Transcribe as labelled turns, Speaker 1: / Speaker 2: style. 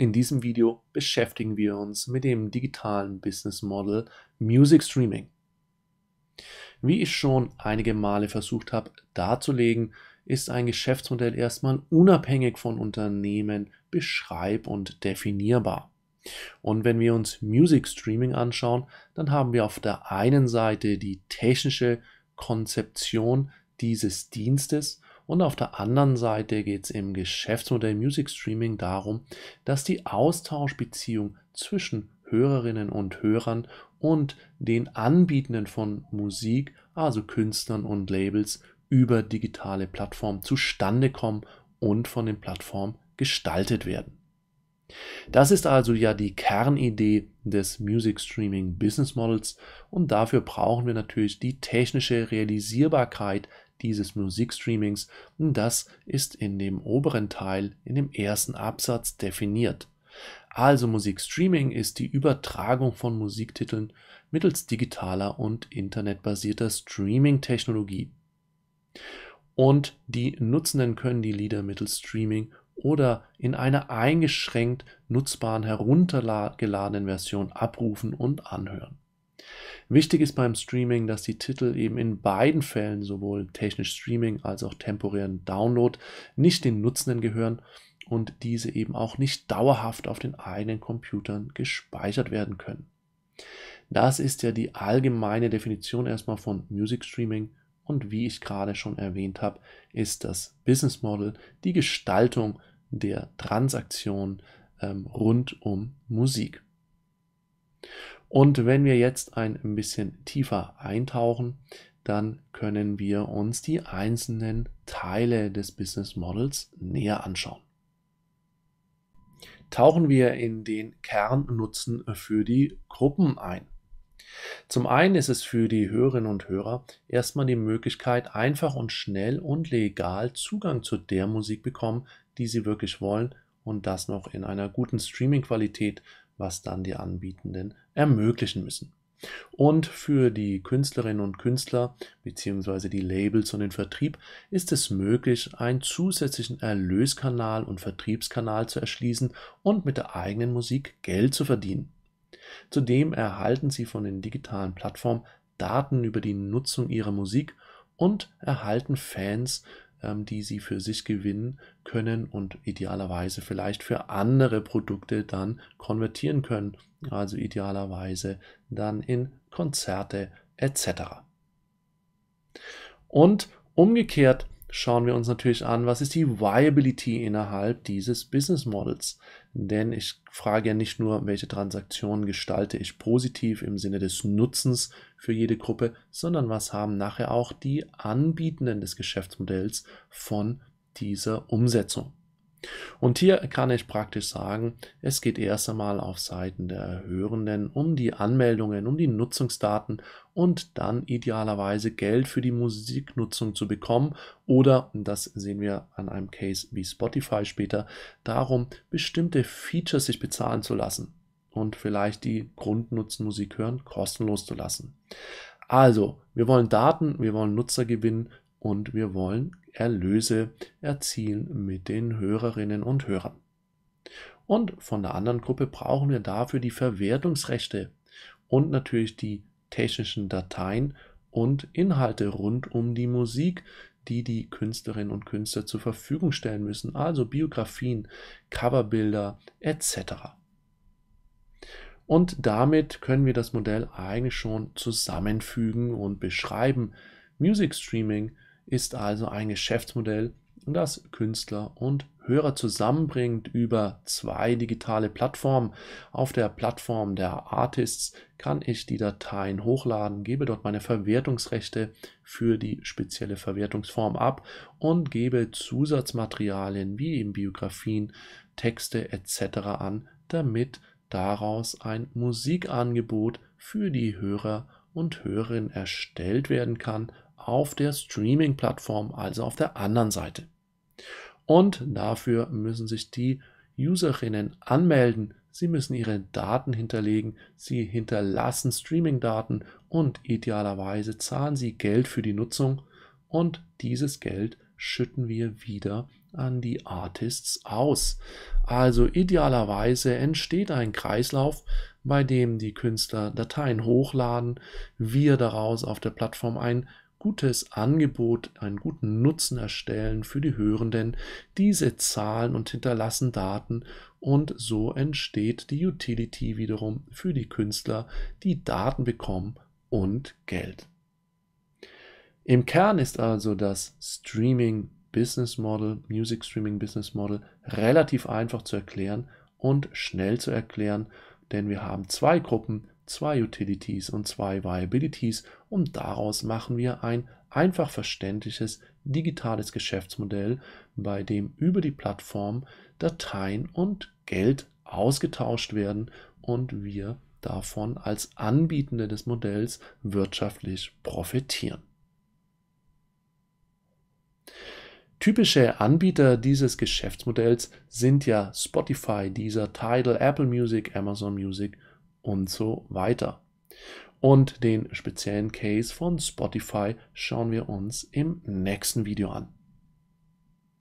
Speaker 1: In diesem Video beschäftigen wir uns mit dem digitalen Business Model Music Streaming. Wie ich schon einige Male versucht habe darzulegen, ist ein Geschäftsmodell erstmal unabhängig von Unternehmen beschreib- und definierbar. Und wenn wir uns Music Streaming anschauen, dann haben wir auf der einen Seite die technische Konzeption dieses Dienstes und auf der anderen Seite geht es im Geschäftsmodell Music Streaming darum, dass die Austauschbeziehung zwischen Hörerinnen und Hörern und den Anbietenden von Musik, also Künstlern und Labels, über digitale Plattformen zustande kommen und von den Plattformen gestaltet werden. Das ist also ja die Kernidee des Music Streaming Business Models und dafür brauchen wir natürlich die technische Realisierbarkeit dieses Musikstreamings, das ist in dem oberen Teil in dem ersten Absatz definiert. Also Musikstreaming ist die Übertragung von Musiktiteln mittels digitaler und internetbasierter Streaming-Technologie. Und die Nutzenden können die Lieder mittels Streaming oder in einer eingeschränkt nutzbaren heruntergeladenen Version abrufen und anhören Wichtig ist beim Streaming, dass die Titel eben in beiden Fällen, sowohl technisch Streaming als auch temporären Download, nicht den Nutzenden gehören und diese eben auch nicht dauerhaft auf den eigenen Computern gespeichert werden können. Das ist ja die allgemeine Definition erstmal von Music Streaming und wie ich gerade schon erwähnt habe, ist das Business Model die Gestaltung der Transaktion ähm, rund um Musik. Und wenn wir jetzt ein bisschen tiefer eintauchen, dann können wir uns die einzelnen Teile des Business Models näher anschauen. Tauchen wir in den Kernnutzen für die Gruppen ein. Zum einen ist es für die Hörerinnen und Hörer erstmal die Möglichkeit, einfach und schnell und legal Zugang zu der Musik bekommen, die sie wirklich wollen und das noch in einer guten Streaming-Qualität was dann die Anbietenden ermöglichen müssen. Und für die Künstlerinnen und Künstler bzw. die Labels und den Vertrieb ist es möglich, einen zusätzlichen Erlöskanal und Vertriebskanal zu erschließen und mit der eigenen Musik Geld zu verdienen. Zudem erhalten sie von den digitalen Plattformen Daten über die Nutzung ihrer Musik und erhalten Fans ähm, die sie für sich gewinnen können und idealerweise vielleicht für andere Produkte dann konvertieren können. Also idealerweise dann in Konzerte etc. Und umgekehrt schauen wir uns natürlich an, was ist die Viability innerhalb dieses Business Models. Denn ich frage ja nicht nur, welche Transaktionen gestalte ich positiv im Sinne des Nutzens für jede Gruppe, sondern was haben nachher auch die Anbietenden des Geschäftsmodells von dieser Umsetzung. Und hier kann ich praktisch sagen, es geht erst einmal auf Seiten der Hörenden um die Anmeldungen, um die Nutzungsdaten und dann idealerweise Geld für die Musiknutzung zu bekommen oder, das sehen wir an einem Case wie Spotify später, darum, bestimmte Features sich bezahlen zu lassen und vielleicht die Grundnutzenmusik hören kostenlos zu lassen. Also, wir wollen Daten, wir wollen Nutzer gewinnen und wir wollen Erlöse erzielen mit den Hörerinnen und Hörern. Und von der anderen Gruppe brauchen wir dafür die Verwertungsrechte und natürlich die technischen Dateien und Inhalte rund um die Musik, die die Künstlerinnen und Künstler zur Verfügung stellen müssen, also Biografien, Coverbilder etc. Und damit können wir das Modell eigentlich schon zusammenfügen und beschreiben. Music Streaming ist also ein Geschäftsmodell, das Künstler und Hörer zusammenbringt über zwei digitale Plattformen. Auf der Plattform der Artists kann ich die Dateien hochladen, gebe dort meine Verwertungsrechte für die spezielle Verwertungsform ab und gebe Zusatzmaterialien wie eben Biografien, Texte etc. an, damit daraus ein Musikangebot für die Hörer und Hörerinnen erstellt werden kann, auf der Streaming-Plattform, also auf der anderen Seite. Und dafür müssen sich die Userinnen anmelden, sie müssen ihre Daten hinterlegen, sie hinterlassen Streaming-Daten und idealerweise zahlen sie Geld für die Nutzung und dieses Geld schütten wir wieder an die Artists aus. Also idealerweise entsteht ein Kreislauf, bei dem die Künstler Dateien hochladen, wir daraus auf der Plattform ein gutes Angebot, einen guten Nutzen erstellen für die Hörenden, diese zahlen und hinterlassen Daten und so entsteht die Utility wiederum für die Künstler, die Daten bekommen und Geld. Im Kern ist also das Streaming Business Model, Music Streaming Business Model relativ einfach zu erklären und schnell zu erklären, denn wir haben zwei Gruppen, zwei Utilities und zwei Viabilities und daraus machen wir ein einfach verständliches digitales Geschäftsmodell, bei dem über die Plattform Dateien und Geld ausgetauscht werden und wir davon als Anbietende des Modells wirtschaftlich profitieren. Typische Anbieter dieses Geschäftsmodells sind ja Spotify, dieser Tidal, Apple Music, Amazon Music und so weiter. Und den speziellen Case von Spotify schauen wir uns im nächsten Video an.